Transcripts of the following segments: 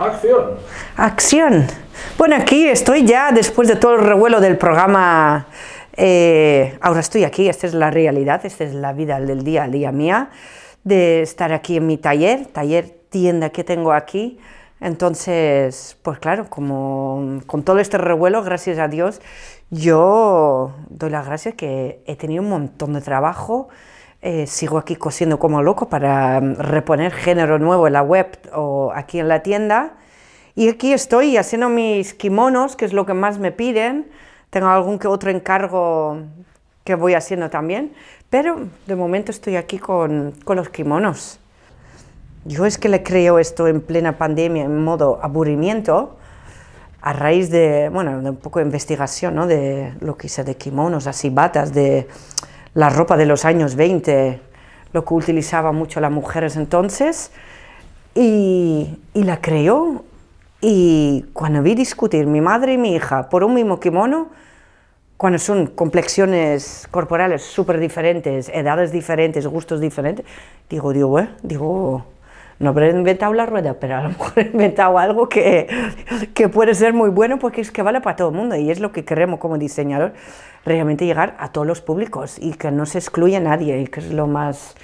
Acción. Acción. Bueno, aquí estoy ya después de todo el revuelo del programa. Eh, ahora estoy aquí, esta es la realidad, esta es la vida del día a día mía, de estar aquí en mi taller, taller tienda que tengo aquí. Entonces, pues claro, como con todo este revuelo, gracias a Dios, yo doy las gracias que he tenido un montón de trabajo, eh, sigo aquí cosiendo como loco para mm, reponer género nuevo en la web o aquí en la tienda. Y aquí estoy haciendo mis kimonos, que es lo que más me piden. Tengo algún que otro encargo que voy haciendo también. Pero de momento estoy aquí con, con los kimonos. Yo es que le creo esto en plena pandemia en modo aburrimiento a raíz de, bueno, un poco de investigación, ¿no? De lo que hice de kimonos, así batas, de la ropa de los años 20, lo que utilizaban mucho las mujeres entonces, y, la creó. Y cuando vi discutir mi madre y mi hija por un mismo kimono, cuando son complexiones corporales súper diferentes, edades diferentes, gustos diferentes, digo, digo, ¿eh? digo, no habré inventado la rueda, pero a lo mejor he inventado algo que, que puede ser muy bueno porque es que vale para todo el mundo y es lo que queremos como diseñador, realmente llegar a todos los públicos y que no se excluya a nadie, y que es lo más...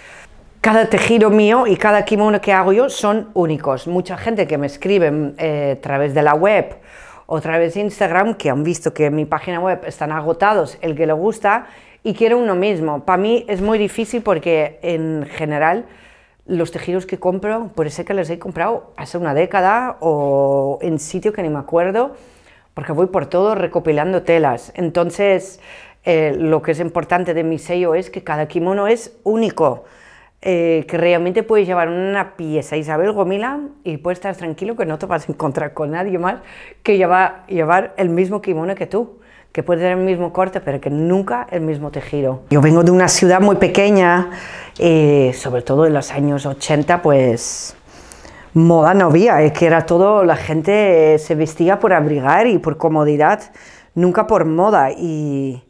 Cada tejido mío y cada kimono que hago yo son únicos. Mucha gente que me escribe eh, a través de la web o a través de Instagram, que han visto que mi página web están agotados, el que le gusta, y quiere uno mismo. Para mí es muy difícil porque en general los tejidos que compro, por ser que les he comprado hace una década o en sitio que ni me acuerdo, porque voy por todo recopilando telas. Entonces, eh, lo que es importante de mi sello es que cada kimono es único, eh, que realmente puedes llevar una pieza Isabel Gomila y puedes estar tranquilo que no te vas a encontrar con nadie más que lleva, llevar el mismo kimono que tú que puede tener el mismo corte, pero que nunca el mismo tejido. Yo vengo de una ciudad muy pequeña, eh, sobre todo en los años 80, pues moda no había, es que era todo, la gente eh, se vestía por abrigar y por comodidad, nunca por moda. Y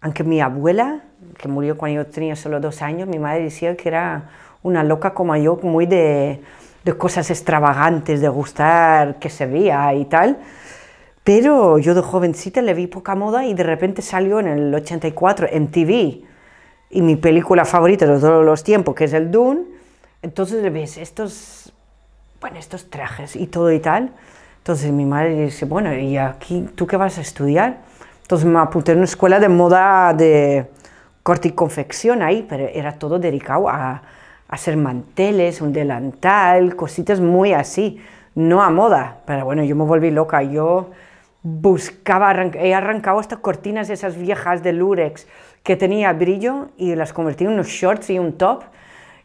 aunque mi abuela, que murió cuando yo tenía solo dos años, mi madre decía que era una loca como yo, muy de, de cosas extravagantes, de gustar, que se veía y tal. Pero yo de jovencita le vi poca moda y de repente salió en el 84 en TV y mi película favorita de todos los tiempos, que es el Dune. Entonces le ves estos, bueno, estos trajes y todo y tal. Entonces mi madre dice, bueno, ¿y aquí tú qué vas a estudiar? Entonces me apunté en una escuela de moda de corte y confección ahí, pero era todo dedicado a, a hacer manteles, un delantal, cositas muy así, no a moda. Pero bueno, yo me volví loca, yo buscaba, he arrancado estas cortinas esas viejas de lurex que tenía brillo y las convertí en unos shorts y un top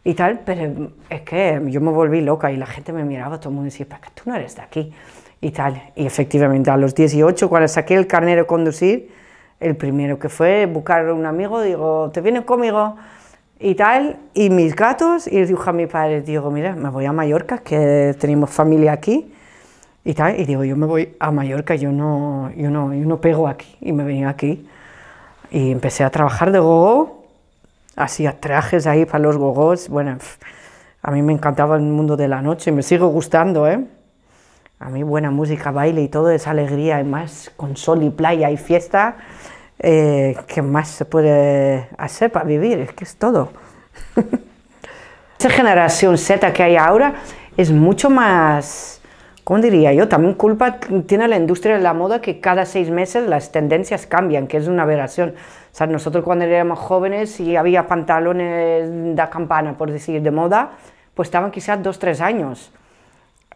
y tal, pero es que yo me volví loca y la gente me miraba, todo el mundo decía, ¿para qué tú no eres de aquí? Y tal, y efectivamente a los 18, cuando saqué el carnero de conducir, el primero que fue buscar un amigo, digo, ¿te vienes conmigo? y tal, y mis gatos, y dijo a mi padre, digo, mira, me voy a Mallorca, que tenemos familia aquí, y tal, y digo, yo me voy a Mallorca, yo no, yo no, yo no pego aquí, y me venía aquí, y empecé a trabajar de gogo, hacía trajes ahí para los gogos, bueno, a mí me encantaba el mundo de la noche, me sigo gustando, ¿eh? A mí buena música, baile y todo esa alegría, y más con sol y playa y fiesta, eh, ¿qué más se puede hacer para vivir? Es que es todo. Esa generación Z que hay ahora es mucho más ¿cómo diría yo? También culpa tiene la industria de la moda que cada seis meses las tendencias cambian, que es una aberración. O sea, nosotros cuando éramos jóvenes y había pantalones de campana, por decir, de moda, pues estaban quizás dos, tres años.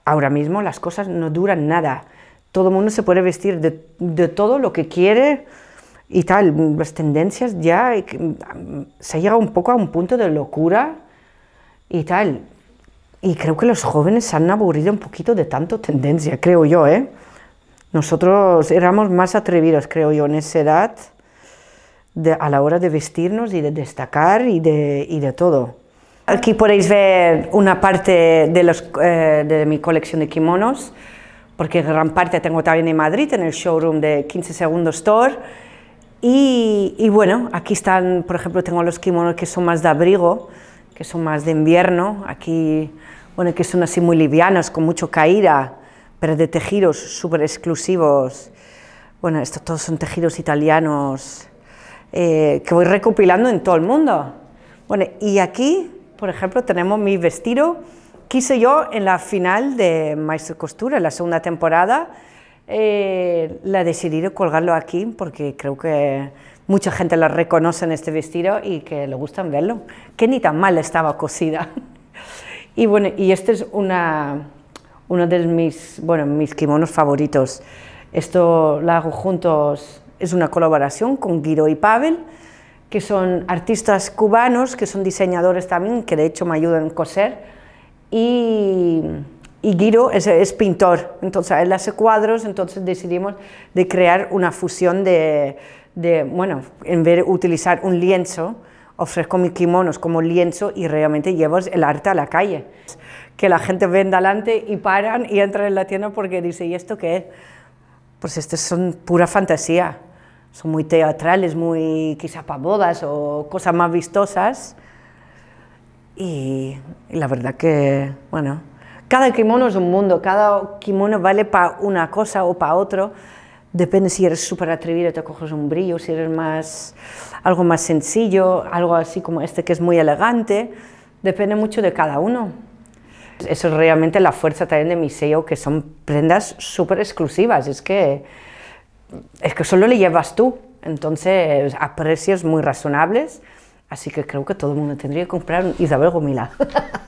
Ahora mismo las cosas no duran nada. Todo el mundo se puede vestir de, de todo lo que quiere y tal. Las tendencias ya eh, mm, se llega un poco a un punto de locura y tal y creo que los jóvenes se han aburrido un poquito de tanto tendencia, creo yo, ¿eh? Nosotros éramos más atrevidos, creo yo, en esa edad, a la hora de vestirnos y de destacar y de, y de todo. Aquí podéis ver una parte de, los, eh, de mi colección de kimonos, porque gran parte tengo también en Madrid, en el showroom de 15 Segundos Store. Y, y, bueno, aquí están, por ejemplo, tengo los kimonos que son más de abrigo, que son más de invierno. Aquí bueno, que son así muy livianas, con mucho caída, pero de tejidos súper exclusivos. Bueno, estos todos son tejidos italianos eh, que voy recopilando en todo el mundo. Bueno, y aquí, por ejemplo, tenemos mi vestido que hice yo en la final de Maestro Costura, en la segunda temporada. Eh, la decidí decidido colgarlo aquí porque creo que mucha gente la reconoce en este vestido y que le gustan verlo, que ni tan mal estaba cosida. Y bueno, este es uno de mis, bueno, kimonos favoritos. Esto lo hago juntos, es una colaboración con Guiro y Pavel, que son artistas cubanos, que son diseñadores también, que de hecho me ayudan a coser. Y, y es, pintor, entonces él hace cuadros, entonces decidimos de crear una fusión de, de bueno, en vez de utilizar un lienzo, ofrezco mis kimonos como lienzo y realmente llevo el arte a la calle. Que la gente en delante y paran y entran en la tienda porque dice, ¿y esto qué Pues estos son pura fantasía, son muy teatrales, muy quizá para bodas o cosas más vistosas. Y, y la verdad que, bueno, cada kimono es un mundo, cada kimono vale para una cosa o para otro. Depende si eres súper atrevido, te coges un brillo, si eres más, algo más sencillo, algo así como este que es muy elegante. Depende mucho de cada uno. Eso es realmente la fuerza también de mi sello, que son prendas súper exclusivas. Es que, es que solo le llevas tú. Entonces, a precios muy razonables. Así que creo que todo el mundo tendría que comprar un Isabel Gomila.